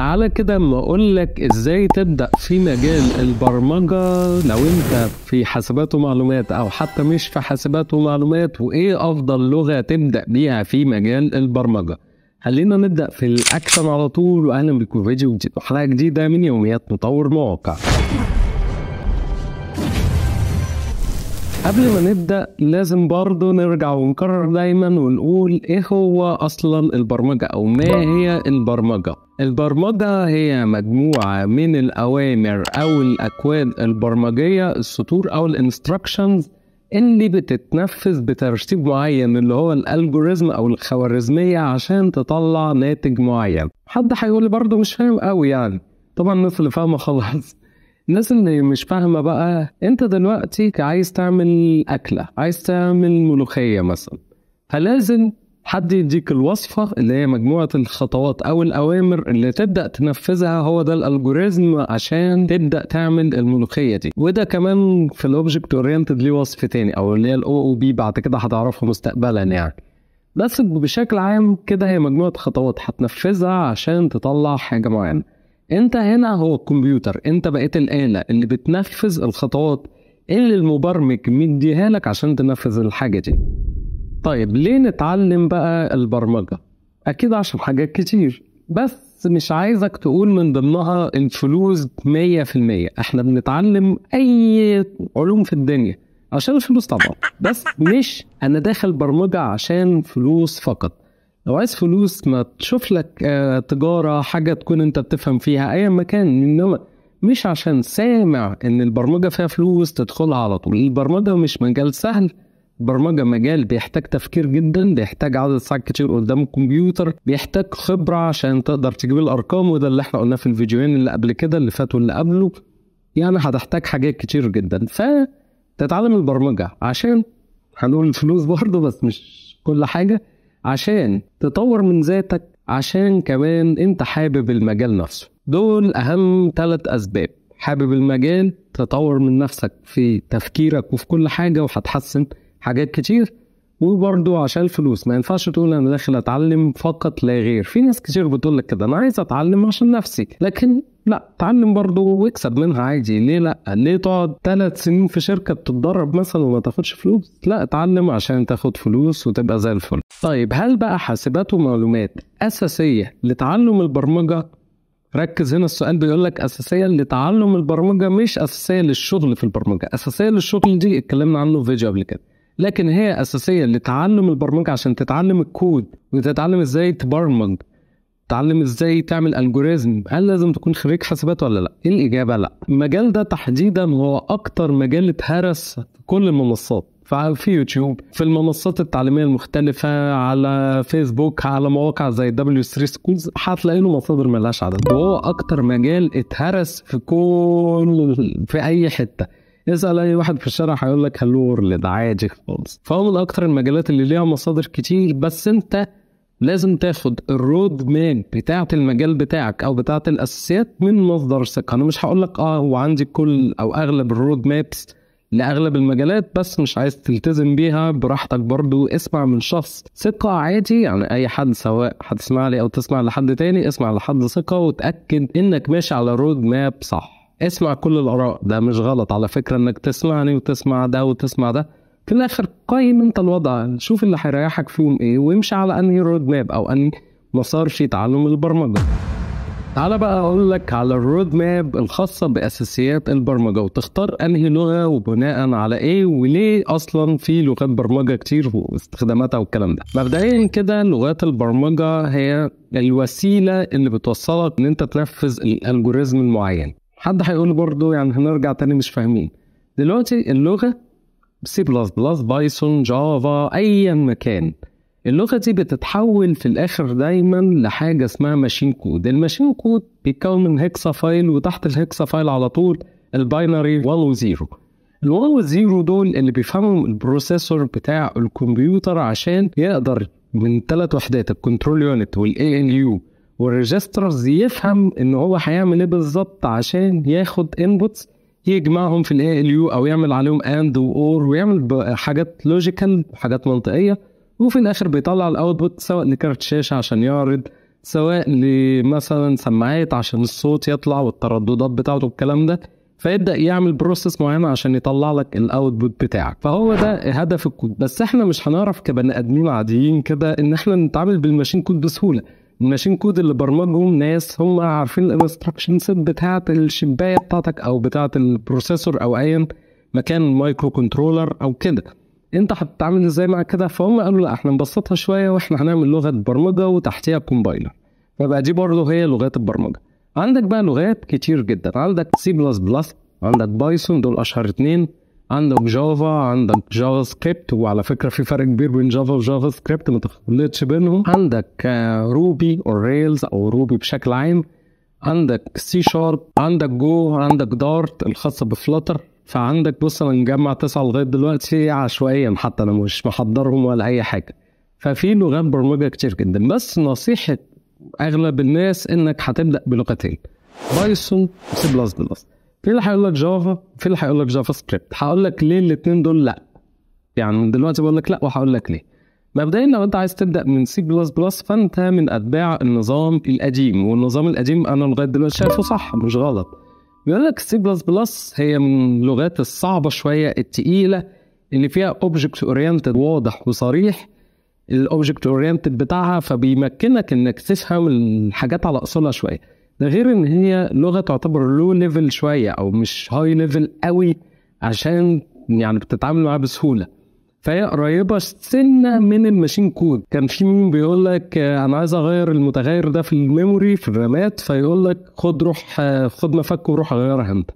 تعالى كده ما اقول لك ازاي تبدا في مجال البرمجه لو انت في حاسبات ومعلومات او حتى مش في حاسبات ومعلومات وايه افضل لغه تبدا بيها في مجال البرمجه خلينا نبدا في الاكشن على طول واهلا بكم فيديو جديد وحلقه جديده من يوميات مطور مواقع قبل ما نبدا لازم برضه نرجع ونكرر دايما ونقول ايه هو اصلا البرمجه او ما هي البرمجه البرمجه هي مجموعه من الاوامر او الاكواد البرمجيه السطور او الانستراكشنز اللي بتتنفذ بترتيب معين اللي هو الالجوريزم او الخوارزميه عشان تطلع ناتج معين حد هيقول برضه مش فاهم قوي يعني طبعا الناس اللي فاهمه خلاص الناس اللي مش فاهمه بقى انت دلوقتي عايز تعمل اكله عايز تعمل ملوخيه مثلا فلازم حد يديك الوصفة اللي هي مجموعة الخطوات أو الأوامر اللي تبدأ تنفذها هو ده الألجوريزم عشان تبدأ تعمل الملوخية دي وده كمان في الأوبجكت أورينتد ليه وصف تاني أو اللي هي الأو أو بي بعد كده هتعرفه مستقبلا يعني بس بشكل عام كده هي مجموعة خطوات هتنفذها عشان تطلع حاجة معينة انت هنا هو الكمبيوتر انت بقيت الاله اللي بتنفذ الخطوات اللي المبرمج مديها لك عشان تنفذ الحاجه دي طيب ليه نتعلم بقى البرمجه اكيد عشان حاجات كتير بس مش عايزك تقول من ضمنها الفلوس 100% احنا بنتعلم اي علوم في الدنيا عشان الفلوس طبعا بس مش انا داخل برمجه عشان فلوس فقط لو عايز فلوس ما تشوف لك آه، تجاره حاجه تكون انت بتفهم فيها ايا ما كان انما مش عشان سامع ان البرمجه فيها فلوس تدخلها على طول البرمجه مش مجال سهل البرمجة مجال بيحتاج تفكير جدا بيحتاج عدد ساعات كتير قدام الكمبيوتر بيحتاج خبرة عشان تقدر تجيب الأرقام وده اللي احنا قلناه في الفيديوهين اللي قبل كده اللي فاتوا اللي قبله يعني هتحتاج حاجات كتير جدا فتتعلم البرمجة عشان هنقول الفلوس برضه بس مش كل حاجة عشان تطور من ذاتك عشان كمان انت حابب المجال نفسه دول اهم ثلاث اسباب حابب المجال تطور من نفسك في تفكيرك وفي كل حاجة وهتحسن حاجات كتير وبرضو عشان الفلوس ما ينفعش تقول انا داخل اتعلم فقط لا غير في ناس كتير بتقول لك كده انا عايز اتعلم عشان نفسي لكن لا اتعلم برضو واكسب منها عادي ليه لا ليه تقعد ثلاث سنين في شركه بتتدرب مثلا وما تاخدش فلوس لا اتعلم عشان تاخد فلوس وتبقى زي الفل طيب هل بقى حاسبات ومعلومات اساسيه لتعلم البرمجه ركز هنا السؤال بيقول لك اساسيه لتعلم البرمجه مش اساسيه للشغل في البرمجه اساسيه للشغل دي اتكلمنا عنه في فيديو قبل كده لكن هي اساسيه لتعلم البرمجه عشان تتعلم الكود وتتعلم ازاي تبرمج تعلم ازاي تعمل الجوريزم هل لازم تكون خريج حاسبات ولا لا إيه الاجابه لا المجال ده تحديدا هو اكتر مجال اتهرس في كل المنصات في يوتيوب في المنصات التعليميه المختلفه على فيسبوك على مواقع زي دبليو 3 سكولز هتلاقي له مصادر ملهاش عدد وهو اكتر مجال اتهرس في كل في اي حته اسال اي واحد في الشارع هيقول لك هلو وورلد عادي خالص فهو من اكتر المجالات اللي ليها مصادر كتير بس انت لازم تاخد الرود ماب بتاعة المجال بتاعك او بتاعة الاساسيات من مصدر ثقة انا مش هقول لك اه هو عندي كل او اغلب الرود مابس لاغلب المجالات بس مش عايز تلتزم بيها براحتك برضو اسمع من شخص ثقه عادي يعني اي حد سواء هتسمع لي او تسمع لحد تاني اسمع لحد ثقه وتاكد انك ماشي على رود ماب صح اسمع كل الاراء ده مش غلط على فكره انك تسمعني وتسمع ده وتسمع ده في الاخر قيم انت الوضع شوف اللي هيريحك فيهم ايه وامشي على انهي رود ماب او انهي مسار في تعلم البرمجه تعالى بقى اقول لك على الرود ماب الخاصه باساسيات البرمجه وتختار انهي لغه وبناء على ايه وليه اصلا في لغات برمجه كتير واستخداماتها والكلام ده مبدئيا كده لغات البرمجه هي الوسيله اللي بتوصلك ان انت تنفذ الالجوريزم المعين حد هيقول برضه يعني هنرجع تاني مش فاهمين دلوقتي اللغه سي بلس بلس بايثون جافا ايا مكان اللغه دي بتتحول في الاخر دايما لحاجه اسمها ماشين كود الماشين كود بيتكون من هيكسا فايل وتحت الهيكسا فايل على طول الباينري 1 و 0 ال 1 و 0 دول اللي بيفهموا البروسيسور بتاع الكمبيوتر عشان يقدر من ثلاث وحدات الكنترول يونت والاي ان يو والريجسترز يفهم ان هو هيعمل ايه بالظبط عشان ياخد انبوتس يجمعهم في الاي ال يو او يعمل عليهم اند واور ويعمل حاجات لوجيكال وحاجات منطقيه وفي الاخر بيطلع الاوتبوت سواء لكارت شاشه عشان يعرض سواء لمثلا سماعات عشان الصوت يطلع والترددات بتاعته والكلام ده فيبدا يعمل بروسيس معينه عشان يطلع لك الاوتبوت بتاعك فهو ده هدف الكود بس احنا مش هنعرف كبني ادمين عاديين كده ان احنا نتعامل بالماشين كود بسهوله ماشين كود اللي برمجهم ناس هم عارفين الانستراكشن سيت بتاعه الشبايه بتاعتك او بتاعه البروسيسور او ايا مكان المايكرو كنترولر او كده انت هتتعامل ازاي مع كده فهم قالوا لا احنا نبسطها شويه واحنا هنعمل لغه برمجه وتحتها كومبايلر فبقى دي برضه هي لغات البرمجه عندك بقى لغات كتير جدا عندك سي بلس بلس عندك بايثون دول اشهر اتنين عندك جافا عندك جافا سكريبت وعلى فكره في فرق كبير بين جافا وجافا سكريبت ما تخلطش بينهم عندك روبي آه، او ريلز او روبي بشكل عام عندك سي شارب عندك جو عندك دارت الخاصه بفلتر فعندك بص انا مجمع تسعه لغايه دلوقتي عشوائيا حتى انا مش محضرهم ولا اي حاجه ففي لغات برمجه كتير جدا بس نصيحه اغلب الناس انك هتبدا بلغتين بايثون وسي بلس بلس في اللي هيقول لك جافا في اللي هيقول لك جافا سكريبت هقول لك ليه الاثنين دول لا يعني دلوقتي بقول لك لا وهقول لك ليه مبدئيا لو انت عايز تبدا من سي بلس بلس فانت من اتباع النظام القديم والنظام القديم انا لغايه دلوقتي شايفه صح مش غلط بيقول لك السي بلس بلس هي من اللغات الصعبه شويه التقيله اللي فيها اوبجكت اورينتد واضح وصريح الاوبجكت اورينتد بتاعها فبيمكنك انك تفهم الحاجات على اصولها شويه ده غير ان هي لغه تعتبر لو ليفل شويه او مش هاي ليفل قوي عشان يعني بتتعامل معاها بسهوله فهي قريبه سنه من الماشين كود كان في مين بيقول لك انا عايز اغير المتغير ده في الميموري في الرامات فيقول لك خد روح خد مفك وروح غيرها انت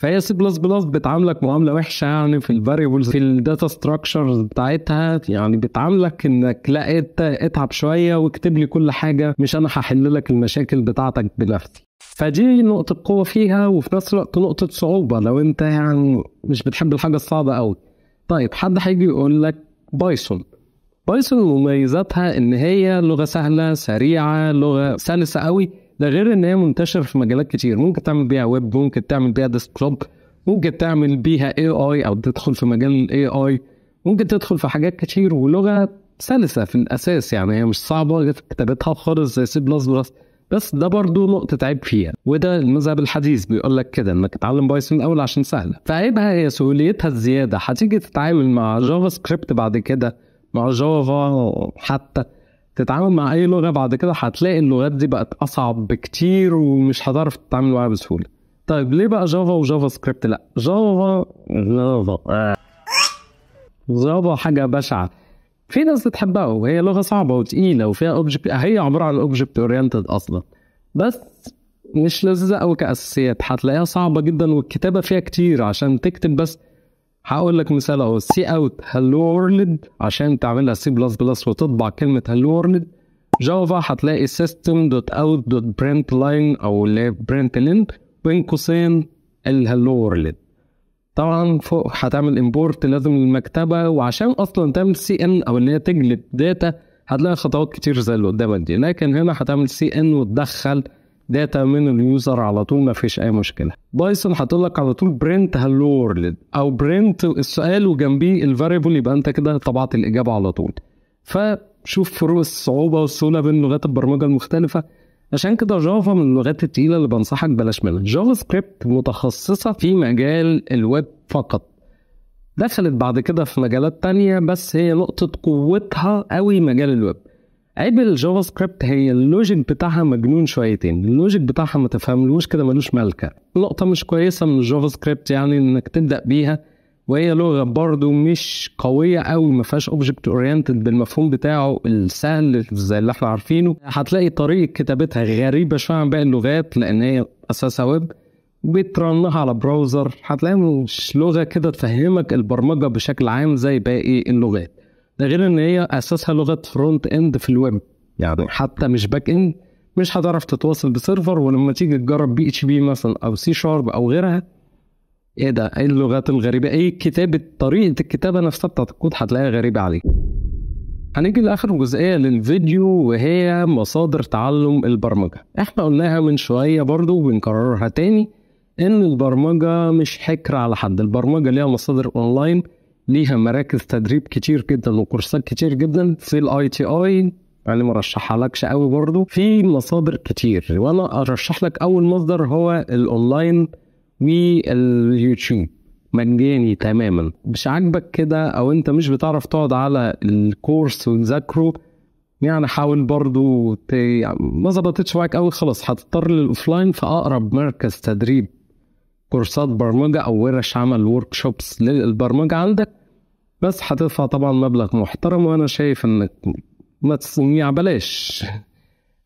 فهي سي بلس بلس بتعاملك معامله وحشه يعني في الفاريبلز في الداتا ستراكشرز بتاعتها يعني بتعاملك انك لا انت اتعب شويه واكتب لي كل حاجه مش انا هحل لك المشاكل بتاعتك بنفسي فدي نقطة قوة فيها وفي نفس الوقت نقطة صعوبة لو أنت يعني مش بتحب الحاجة الصعبة أوي. طيب حد هيجي يقول لك بايثون بايثون مميزاتها إن هي لغة سهلة سريعة لغة سلسة أوي ده غير ان هي منتشره في مجالات كتير ممكن تعمل بيها ويب ممكن تعمل بيها ديسكتوب ممكن تعمل بيها اي اي او تدخل في مجال الاي اي ممكن تدخل في حاجات كتير ولغه سلسه في الاساس يعني هي مش صعبه كتابتها خالص زي سي بلس بلس بس ده برضه نقطة عيب فيها وده المذهب الحديث بيقول لك كده انك تتعلم بايثون الاول عشان سهلة فعيبها هي سهوليتها الزيادة هتيجي تتعامل مع جافا سكريبت بعد كده مع جافا حتى تتعامل مع اي لغه بعد كده هتلاقي اللغات دي بقت اصعب بكتير ومش هتعرف تتعامل معاها بسهوله طيب ليه بقى جافا وجافا سكريبت لا جافا جافا جافا حاجه بشعه في ناس بتحبها وهي لغه صعبه وتقيله وفيها اوبجكت هي عباره عن اوبجكت اورينتد اصلا بس مش لذيذه قوي كاساسيات هتلاقيها صعبه جدا والكتابه فيها كتير عشان تكتب بس هقول لك مثال اهو سي اوت هلو عشان تعملها سي بلس بلس وتطبع كلمه هلو وورلد جافا هتلاقي سيستم دوت اوت دوت برنت لاين او اللي هي برنت لين بين قوسين الهلو وورلد طبعا فوق هتعمل امبورت لازم المكتبه وعشان اصلا تعمل سي ان او ان هي تجلد داتا هتلاقي خطوات كتير زي اللي قدامك دي لكن هنا هتعمل سي ان وتدخل داتا من اليوزر على طول ما فيش اي مشكله بايثون حاطط لك على طول برنت هالو او برنت السؤال وجنبيه الفاريبل يبقى انت كده طبعت الاجابه على طول فشوف فروق الصعوبه والسهوله بين لغات البرمجه المختلفه عشان كده جافا من اللغات التقيله اللي بنصحك بلاش منها جافا سكريبت متخصصه في مجال الويب فقط دخلت بعد كده في مجالات تانية بس هي نقطة قوتها قوي مجال الويب عيب الجافا سكريبت هي اللوجيك بتاعها مجنون شويتين اللوجيك بتاعها ما تفهملوش كده ملوش ملكه نقطه مش كويسه من الجافا سكريبت يعني انك تبدا بيها وهي لغه برضو مش قويه قوي ما فيهاش اوبجكت اورينتد بالمفهوم بتاعه السهل زي اللي احنا عارفينه هتلاقي طريقه كتابتها غريبه شويه عن باقي اللغات لان هي اساسها ويب بترنها على براوزر هتلاقي مش لغه كده تفهمك البرمجه بشكل عام زي باقي اللغات ده غير ان هي اساسها لغه فرونت اند في الويب يعني حتى مش باك اند مش هتعرف تتواصل بسيرفر ولما تيجي تجرب بي اتش بي مثلا او سي شارب او غيرها ايه ده ايه اللغات الغريبه ايه كتابه طريقه الكتابه نفسها بتاعت الكود هتلاقيها غريبه عليك هنيجي لاخر جزئيه للفيديو وهي مصادر تعلم البرمجه احنا قلناها من شويه برضو وبنكررها تاني ان البرمجه مش حكر على حد البرمجه ليها مصادر اونلاين ليها مراكز تدريب كتير جدا وكورسات كتير جدا في الاي تي اي يعني ما رشحهالكش قوي برضو في مصادر كتير وانا ارشح لك اول مصدر هو الاونلاين واليوتيوب مجاني تماما مش عاجبك كده او انت مش بتعرف تقعد على الكورس وتذاكره يعني حاول برضو ت... ما ظبطتش معاك قوي خلاص هتضطر للاوفلاين في اقرب مركز تدريب كورسات برمجه او ورش عمل ورك شوبس للبرمجه عندك بس حتدفع طبعا مبلغ محترم وانا شايف انك ما تصنيع يعني بلاش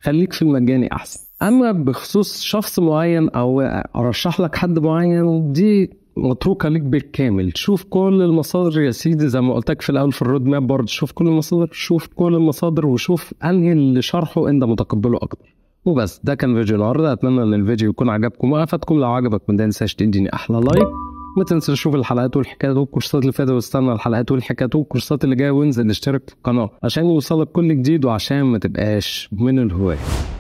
خليك في المجاني احسن اما بخصوص شخص معين او ارشح لك حد معين دي متروكه ليك بالكامل شوف كل المصادر يا سيدي زي ما قلت لك في الاول في الرود ماب برضه شوف كل المصادر شوف كل المصادر وشوف انهي اللي شرحه انت متقبله اكتر وبس ده كان فيديو النهارده اتمنى ان الفيديو يكون عجبكم وافدكم لو عجبك ما تنساش تديني احلى لايك ما تنسى تشوف الحلقات والحكايات والكورسات اللي فاتت واستنى الحلقات والحكايات والكورسات اللي جايه وانزل اشترك في القناه عشان يوصلك كل جديد وعشان ما تبقاش من الهوايه